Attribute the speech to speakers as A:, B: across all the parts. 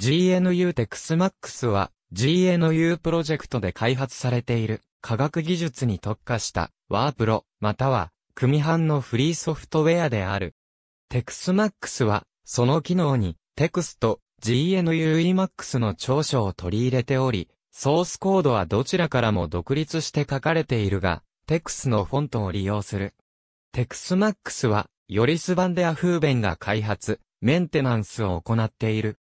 A: GNU-TEXMAX は GNU プロジェクトで開発されている科学技術に特化したワープロまたは組版のフリーソフトウェアである。TEXMAX はその機能に TEXT、GNU-Emacs の長所を取り入れており、ソースコードはどちらからも独立して書かれているが、TEX のフォントを利用する。TEXMAX は、ヨリス版でアフーベンが開発、メンテナンスを行っている。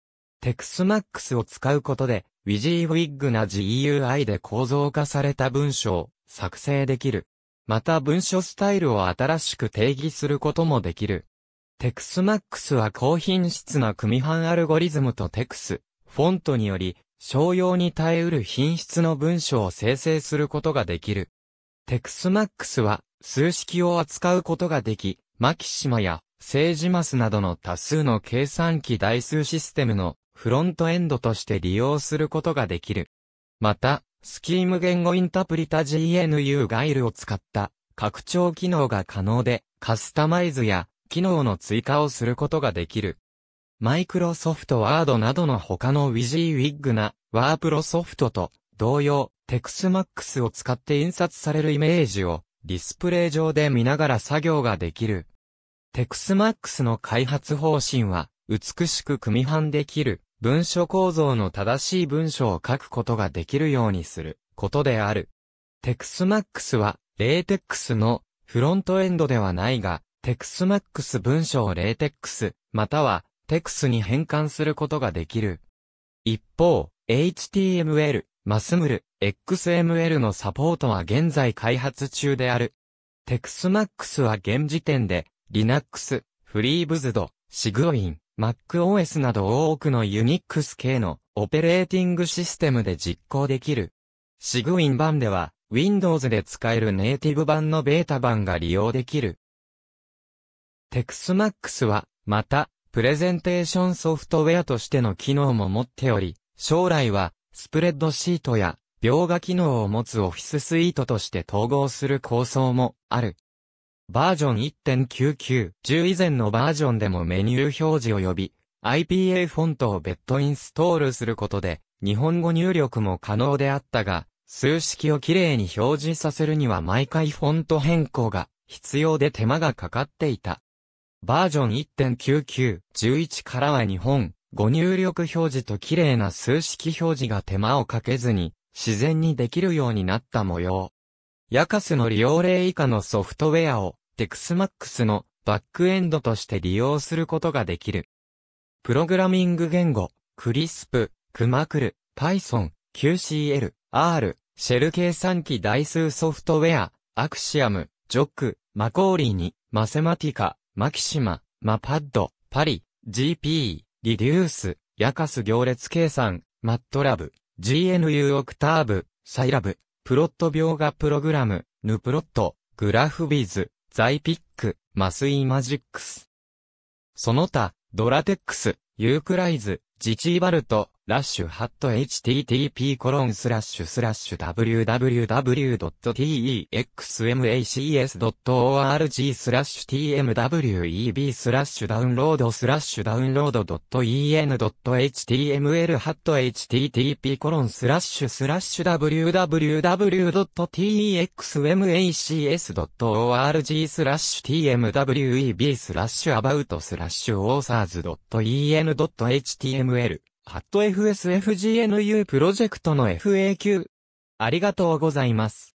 A: テクスマックスを使うことで、ウィジーウィッグな GUI で構造化された文章を作成できる。また文書スタイルを新しく定義することもできる。テクスマックスは高品質な組版アルゴリズムとテクス、フォントにより、商用に耐えうる品質の文章を生成することができる。テクスマックスは数式を扱うことができ、マキシマやセージマスなどの多数の計算機台数システムのフロントエンドとして利用することができる。また、スキーム言語インタプリタ GNU ガイルを使った拡張機能が可能で、カスタマイズや機能の追加をすることができる。マイクロソフトワードなどの他のウィジーウィッグなワープロソフトと同様、テクスマックスを使って印刷されるイメージをディスプレイ上で見ながら作業ができる。テクスマックスの開発方針は美しく組版できる、文書構造の正しい文章を書くことができるようにすることである。テクスマックスは、レーテックスのフロントエンドではないが、テクスマックス文章をレーテックス、またはテクスに変換することができる。一方、HTML、マスムル、XML のサポートは現在開発中である。テクスマックスは現時点で、Linux、FreeBSD、Sigwin、MacOS など多くの Unix 系のオペレーティングシステムで実行できる。シグウィン版では Windows で使えるネイティブ版のベータ版が利用できる。TexMax は、また、プレゼンテーションソフトウェアとしての機能も持っており、将来は、スプレッドシートや、描画機能を持つオフィススイートとして統合する構想もある。バージョン1.99、10以前のバージョンでもメニュー表示及び、IPA フォントを別途インストールすることで、日本語入力も可能であったが、数式をきれいに表示させるには毎回フォント変更が必要で手間がかかっていた。バージョン1.99、11からは日本、語入力表示ときれいな数式表示が手間をかけずに、自然にできるようになった模様。ヤカスの利用例以下のソフトウェアをク e x m a x のバックエンドとして利用することができる。プログラミング言語、クリスプ、クマクル、パイ Python、QCL、R、シェル計算機台数ソフトウェア、アクシアム、ジョック、マコーリーに、マセマティカ、マキシマ、マパッド、パリ、GP、リデュース、ヤカス行列計算、マットラブ、GNU オクターブ、サイラブ、プロット描画プログラム、ヌプロット、グラフビーズ、ザイピック、マスイマジックス。その他、ドラテックス、ユークライズ、ジチーバルト、ラッシュハット http コロンスラッシュスラッシュ www.texmacs.org スラッシュ tmweb スラッシュダウンロードスラッシュダウンロード .en.html ハット http コロンスラッシュスラッシュ www.texmacs.org スラッシュ tmweb スラッシュ about スラッシュ authors.en.html ハット @fsfgnu プロジェクトの FAQ。ありがとうございます。